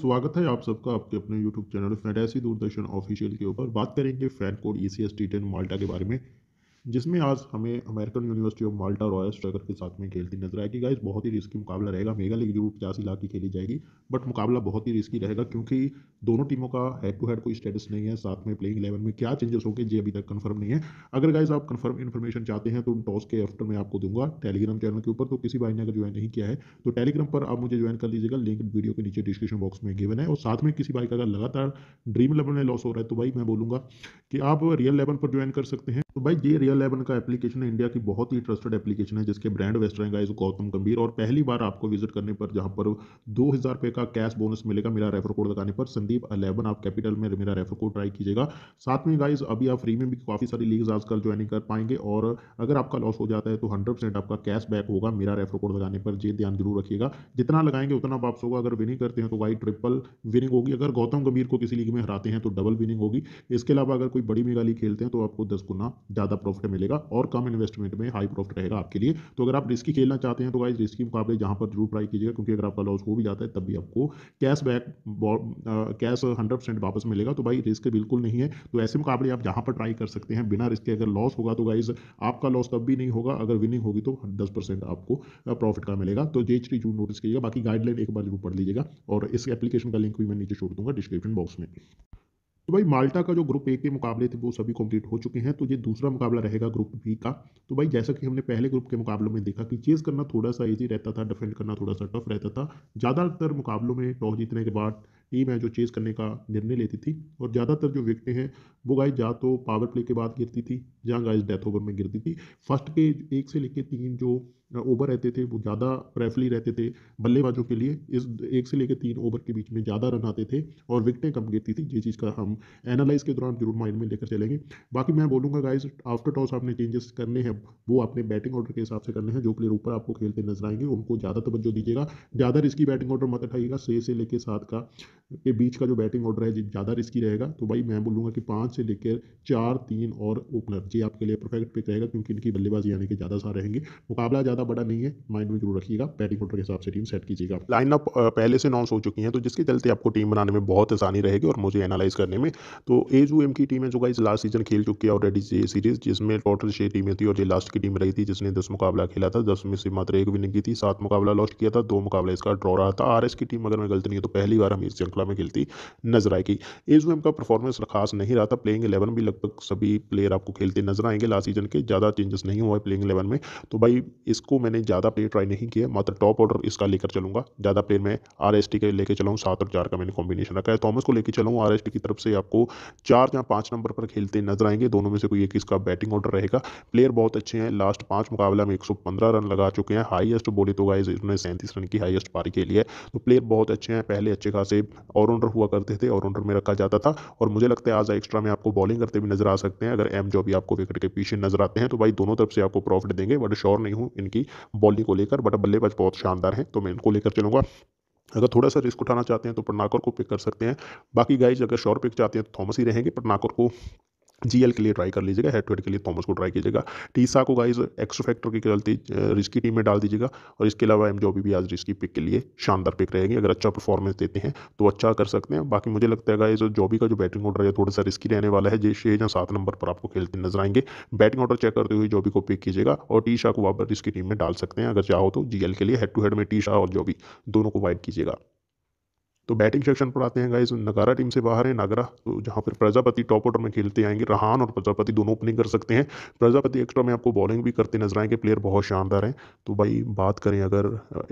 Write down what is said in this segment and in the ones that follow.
स्वागत है आप सबका आपके अपने YouTube channel fantasy Doordarshan official के ऊपर बात करेंगे fan code E C S T ten Malta के बारे में जिसमें आज हमें American University of Malta Royal स्ट्रगर के साथ में खेलती नजर आएगी गाइस बहुत ही रिस्की मुकाबला रहेगा मेगा लीग जो पचास लाख की खेली जाएगी बट मुकाबला बहुत ही रिस्की रहेगा क्योंकि दोनों टीमों का हेड टू हेड कोई स्टेटस नहीं है साथ में प्लेइंग इलेवन में क्या चेंजेस होंगे ये अभी तक कन्फर्म नहीं है अगर गाइज आप कन्फर्म इन्फॉर्मेशन चाहते हैं तो टॉस के आफ्टर मैं आपको दूंगा टेलीग्राम चैनल के ऊपर तो किसी भाई ने अगर ज्वाइन नहीं किया है तो टेलीग्राम पर आप मुझे ज्वाइन कर लीजिएगा लिंक वीडियो के नीचे डिस्क्रिप्शन बॉक्स में गिवन है और साथ में किसी भाई का अगर लगातार ड्रीम इलेवन में लॉस हो रहा है तो भाई मैं बोलूँगा कि आप रियल इलेवन पर ज्वाइन कर सकते हैं तो भाई ये रियल एलेवन का एप्लीकेशन इंडिया की बहुत ही ट्रस्टेड एप्लीकेशन है जिसके ब्रांड वेस्टर्न गाइज गौतम गंभीर और पहली बार आपको विजिट करने पर जहां पर दो हज़ार रुपये का कैश बोनस मिलेगा मेरा रेफर कोड लगाने पर संदीप अलेवन आप कैपिटल में मेरा रेफर कोड ट्राई कीजिएगा साथ में गाइज अभी आप फ्री में भी काफ़ी सारी लीग्स आजकल ज्वाइन कर पाएंगे और अगर आपका लॉस हो जाता है तो हंड्रेड आपका कैश बैक होगा मेरा रेफर कोड लगाने पर ये ध्यान जरूर रखिएगा जितना लगाएंगे उतना वापस होगा अगर विनिंग करते हैं तो गाई ट्रिपल विनिंग होगी अगर गौतम गंभीर को किसी लीग में हराते हैं तो डबल विनिंग होगी इसके अलावा अगर कोई बड़ी मेगा लीग खेलते हैं तो आपको दस गुना ज़्यादा प्रॉफिट मिलेगा और कम इन्वेस्टमेंट में हाई प्रॉफिट रहेगा आपके लिए तो अगर आप रिस्की खेलना चाहते हैं तो गाइज रिस्की मुकाबले जहाँ पर जरूर ट्राई कीजिएगा क्योंकि अगर आपका लॉस हो भी जाता है तब भी आपको cash back cash hundred percent वापस मिलेगा तो भाई रिस्क बिल्कुल नहीं है तो ऐसे मुकाबले आप जहाँ पर ट्राई कर सकते हैं बिना रिस्क के अगर लॉस होगा तो गाइज आपका लॉस तब भी नहीं होगा अगर विनिंग होगी तो दस परसेंट आपको प्रॉफिट का मिलेगा तो जे थ्री जरूर नोटिस कीजिएगा बाकी गाइडलाइन एक बार जरूर पढ़ लीजिएगा और इस एप्लीकेशन का लिंक भी मैं नीचे छोड़ दूंगा डिस्क्रिप्शन बॉक्स में तो भाई माल्टा का जो ग्रुप ए के मुकाबले थे वो सभी कंप्लीट हो चुके हैं तो ये दूसरा मुकाबला रहेगा ग्रुप बी का तो भाई जैसा कि हमने पहले ग्रुप के मुकाबलों में देखा कि चेस करना थोड़ा सा ईजी रहता था डिफेंड करना थोड़ा सा टफ रहता था ज़्यादातर मुकाबलों में टॉस जीतने के बाद टीम है जो चेस करने का निर्णय लेती थी और ज़्यादातर जो विकटें हैं वो गाइस या तो पावर प्ले के बाद गिरती थी या गाइस डेथ ओवर में गिरती थी फर्स्ट के एक से लेके तीन जो ओवर रहते थे वो ज़्यादा प्रेफली रहते थे बल्लेबाजों के लिए इस एक से लेकर तीन ओवर के बीच में ज़्यादा रन आते थे और विकटें कम गिरती थी ये चीज़ का हम एनालाइज के दौरान जरूर माइंड में लेकर चलेंगे बाकी मैं बोलूँगा गाइज आफ्टर टॉस आपने चेंजेस करने हैं वो अपने बैटिंग ऑर्डर के हिसाब से करने हैं जो प्लेयर ऊपर आपको खेलते नजर आएंगे उनको ज़्यादा तवज्जो दीजिएगा ज़्यादा रिस्की बैटिंग ऑर्डर मत उठाइएगा छः से लेकर सात का के बीच का जो बैटिंग ऑर्डर है ज़्यादा रिस्की रहेगा तो भाई मैं बोलूँगा कि पाँच से लेकर चार तीन और ओपनर जी आपके लिए परफेक्ट पिक रहेगा क्योंकि इनकी बल्लेबाजी यानी कि ज़्यादा सारे रहेंगे मुकाबला ज़्यादा बड़ा नहीं है माइंड में जरूर रखिएगा बैटिंग ऑर्डर के हिसाब से टीम सेट कीजिएगा लाइन अप पहले से अनाउंस हो चुकी हैं तो जिसके चलते आपको टीम बनाने में बहुत आसानी रहेगी और मुझे एनालाइज करने में तो ए जू एम की टीम है जो गाइज लास्ट सीजन खेल चुकी है ऑलरेडी ये सीरीज जिसमें टोटल छः टीमें थी और ये लास्ट की टीम रही थी जिसने दस मुकाबला खेला था दस में से मात्र एक विनिंग की थी सात मुकाबला लॉस्ट किया था दो मुकाबला इसका ड्रॉ रहा था आर की टीम अगर मैं गलती नहीं है तो पहली बार हम इस श्रृंखला में खेलती नजर आएगी एजूएम का परफॉर्मेंस खास नहीं रहा था प्लेइंग एलेवन भी लगभग सभी प्लेयर आपको खेलते नजर आएंगे लास्ट सीजन के ज़्यादा चेंजेस नहीं हुआ है प्लेइंग एलेवन में तो भाई इसको मैंने ज़्यादा प्लेयर ट्राई नहीं किया मात्र टॉप ऑर्डर इसका लेकर चलूँगा ज़्यादा प्लेयर मैं आर एस टी का लेकर चलाऊँ सात और चार का मैंने कॉम्बिनेशन रखा है थॉमस को लेकर चलाऊँ आर एस टी की तरफ से आपको चार या पाँच नंबर पर खेलते नजर आएंगे दोनों में से कोई एक इसका बैटिंग ऑर्डर रहेगा प्लेयर बहुत अच्छे हैं लास्ट पाँच मुकाबला में एक सौ पंद्रह रन लगा चुके हैं हाइएस्ट बोले तो गाइज इन्होंने सैंतीस रन की हाइएस्ट पारी खेली है तो प्लेयर बहुत अच्छे हैं पहले अच्छे खासे ऑलराउंडर हुआ करते थे ऑलराउंडर में रखा जाता था और मुझे लगता है आज एक्स्ट्रा में में आपको बॉलिंग करते भी नजर आ सकते हैं अगर एम जो भी आपको विकेट के पीछे नजर आते हैं तो भाई दोनों तरफ से आपको प्रॉफिट देंगे बट श्योर नहीं हूँ इनकी बॉलिंग को लेकर बट बल्लेबाज बहुत शानदार हैं तो मैं इनको लेकर चलूंगा अगर थोड़ा सा रिस्क उठाना चाहते हैं तो पटनाकर को पिक कर सकते हैं बाकी गाइज अगर शॉर्ट पिक चाहते हैं तो थॉमस ही रहेंगे पटनाकर को जी के लिए ट्राई कर लीजिएगा हेड टू हेड के लिए थॉमस को ट्राई कीजिएगा टीसा को गाइज एक्सो फैक्टर के चलते रिस्की टीम में डाल दीजिएगा और इसके अलावा एम जो भी आज रिस्की पिक के लिए शानदार पिक रहेगी अगर अच्छा परफॉर्मेंस देते हैं तो अच्छा कर सकते हैं बाकी मुझे लगता है गाइज जॉबी का जो बैटिंग ऑर्डर है थोड़ा सा रिस्की रहने वाला है जे छः या सात नंबर पर आपको खेलते नजर आएंगे बैटिंग ऑर्डर चेक करते हुए जो को पिक कीजिएगा और टी को वापस रिस्की टीम में डाल सकते हैं अगर चाहो तो जी के लिए हेड टू हेड में टी और जो दोनों को वाइड कीजिएगा तो बैटिंग सेक्शन पर आते हैं गाइज नगारा टीम से बाहर है नागरा तो जहाँ पर प्रजापति टॉप ऑर्डर में खेलते आएंगे रहान और प्रजापति दोनों ओपनिंग कर सकते हैं प्रजापति एक्स्ट्रा में आपको बॉलिंग भी करते नजर आएंगे प्लेयर बहुत शानदार हैं तो भाई बात करें अगर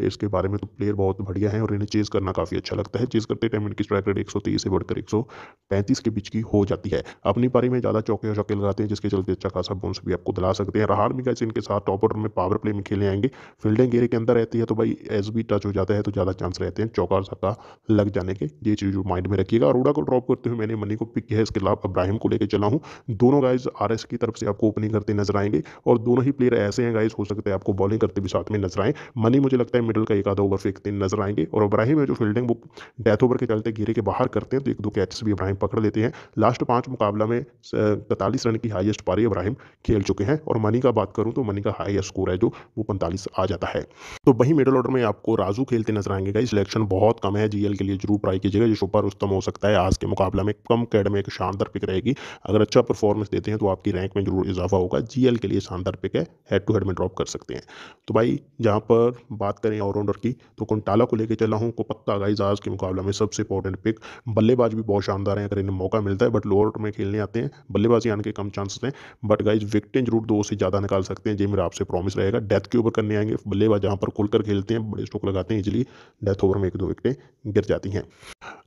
इसके बारे में तो प्लेयर बहुत बढ़िया है और इन्हें चेज़ करना काफ़ी अच्छा लगता है चेज़ करते टाइम इनकी स्ट्राइक रेट एक से बढ़कर एक के बीच की हो जाती है अपनी पारी में ज़्यादा चौके और चौके लगाते हैं जिसके चलते अच्छा खासा बोन्स भी आपको दिला सकते हैं रहान भी गाइज इनके साथ टॉप ऑर्डर में पावर प्ले में खेले आएंगे फील्डिंग एरिया के अंदर रहती है तो भाई एज भी टच हो जाता है तो ज़्यादा चांस रहते हैं चौका का लग जाने के ये चीज़ माइंड में रखिएगा अरोड़ा को ड्रॉप करते हुए मैंने मनी को पिक किया है इसके अलावा अब्राहिम को लेकर चला हूँ दोनों गाइज आर की तरफ से आपको ओपनिंग करते नजर आएंगे और दोनों ही प्लेयर ऐसे हैं गाइज हो सकते हैं आपको बॉलिंग करते भी साथ में नजर आए मनी मुझे लगता है मिडल का एक आधा ओवर फेंकते नजर आएंगे और अब्राहिम है जो फील्डिंग वो डेथ ओवर के चलते घेरे के बाहर करते हैं तो एक दो कैचेस भी अब्राहिम पकड़ लेते हैं लास्ट पांच मुकाबला में पैंतालीस रन की हाइएस्ट पारी अब्राहिम खेल चुके हैं और मनी का बात करूँ तो मनी का हाईएस्ट स्कोर है जो वो पैंतालीस आ जाता है तो वही मिडल ऑर्डर में आपको राजू खेलते नजर आएंगे गाइज सिलेक्शन बहुत कम है जीएल के लिए लिए जरूर ट्राई कीजिएगा ये सुपर उत्तम हो सकता है आज के मुकाबला में कम कैड में एक शानदार पिक रहेगी अगर अच्छा परफॉर्मेंस देते हैं तो आपकी रैंक में जरूर इजाफा होगा जी के लिए शानदार पिक है हेड टू हेड में ड्रॉप कर सकते हैं तो भाई जहाँ पर बात करें ऑलराउंडर की तो कुंटाला को लेकर चला हूँ को पक्का गाइज आज के मुकाबला में सबसे इंपॉर्टेंट पिक बल्लेबाज भी बहुत शानदार हैं अगर इन्हें मौका मिलता है बट लोअर ऑर्डर में खेलने आते हैं बल्लेबाजी आने के कम चांसेस हैं बट गाइज विकटें जरूर दो से ज़्यादा निकाल सकते हैं जी मेरा आपसे प्रॉमिस रहेगा डेथ के ऊपर करने आएंगे बल्लेबाज जहाँ पर खुलकर खेलते हैं बड़े स्टोक लगाते हैं इजिली डेथ ओवर में एक दो विकटें गिर जाते हैं जाती हैं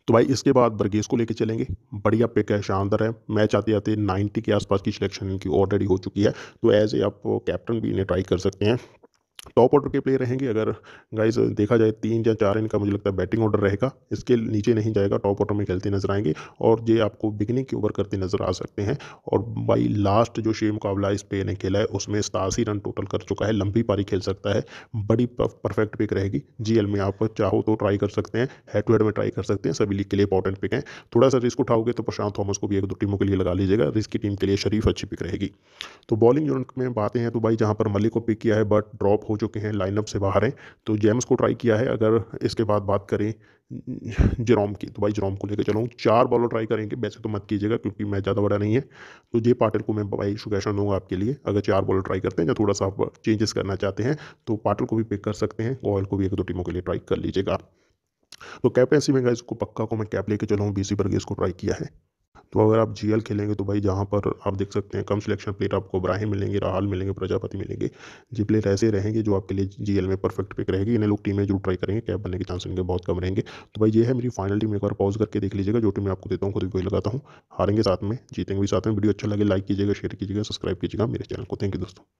तो भाई इसके बाद बर्गेज को लेके चलेंगे बढ़िया पिक है शानदार है मैच आते आते 90 के आसपास की सिलेक्शन इनकी ऑलरेडी हो चुकी है तो एज ए आप कैप्टन भी इन्हें ट्राई कर सकते हैं टॉप ऑर्डर के प्लेयर रहेंगे अगर गाइज देखा जाए तीन या चार इनका मुझे लगता है बैटिंग ऑर्डर रहेगा इसके नीचे नहीं जाएगा टॉप ऑर्डर में खेलते नजर आएंगे और ये आपको बिगनिंग के ओवर करते नजर आ सकते हैं और बाई लास्ट जो शे मुकाबला इस प्लेयर ने खेला है उसमें सतासी रन टोटल कर चुका है लंबी पारी खेल सकता है बड़ी परफेक्ट पिक रहेगी जी में आप चाहो तो ट्राई कर सकते हैं हेड टू हेड में ट्राई कर सकते हैं सभी लीग के लिए इंपॉर्टेंट पिक हैं थोड़ा सा रिस्क उठाओगे तो प्रशांत थॉमस को भी एक दो टीमों के लिए लगा लीजिएगा रिस्क की टीम के लिए शरीफ अच्छी पिक रहेगी तो बॉलिंग यूनिट में बातें हैं तो भाई जहाँ पर मलिक को पिक किया है बट ड्रॉप हो हो चुके हैं लाइनअप से बाहर हैं तो जेम्स को ट्राई किया है अगर इसके बाद बात करें जेरोम की तो भाई जेरोम को लेकर चलाऊँ चार बॉलर ट्राई करेंगे वैसे तो मत कीजिएगा क्योंकि मैं ज़्यादा बड़ा नहीं है तो जे पाटिल को मैं भाई सुगेशन दूंगा आपके लिए अगर चार बॉलर ट्राई करते हैं या थोड़ा सा आप चेंजेस करना चाहते हैं तो पाटिल को भी पिक कर सकते हैं गोयल को भी एक दो टीमों के लिए ट्राई कर लीजिएगा तो कैपेंसी में गाइज को पक्का को मैं कैप लेके चलाऊँ बीसी पर इसको ट्राई किया है तो अगर आप जीएल खेलेंगे तो भाई जहाँ पर आप देख सकते हैं कम सिलेक्शन प्लेयर आपको ब्राहिम मिलेंगे राहल मिलेंगे प्रजापति मिलेंगे जी प्लेयर ऐसे रहेंगे जो आपके लिए जीएल में परफेक्ट पिक रहेगी इन्हें लोग टीम में जो ट्राई करेंगे कैप बनने के चांस इनके बहुत कम रहेंगे तो भाई ये है मेरी फाइनल टीम एक बार पॉज करके देख लीजिएगा जो टीम मैं आपको देता हूँ खुद भी वही लगाता हूँ हारेंगे साथ में जीतेंगे भी साथ में वीडियो अच्छा लगे लाइक कीजिएगा शेयर कीजिएगा सब्सक्राइब कीजिएगा मेरे चैनल को थैंक यू दोस्तों